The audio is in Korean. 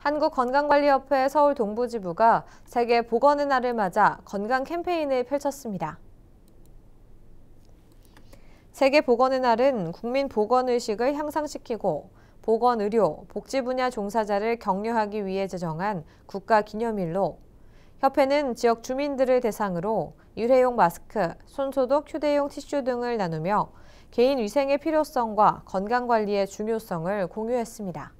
한국건강관리협회 서울 동부지부가 세계 보건의 날을 맞아 건강 캠페인을 펼쳤습니다. 세계 보건의 날은 국민 보건의식을 향상시키고 보건의료, 복지 분야 종사자를 격려하기 위해 제정한 국가기념일로 협회는 지역 주민들을 대상으로 일회용 마스크, 손소독, 휴대용 티슈 등을 나누며 개인 위생의 필요성과 건강관리의 중요성을 공유했습니다.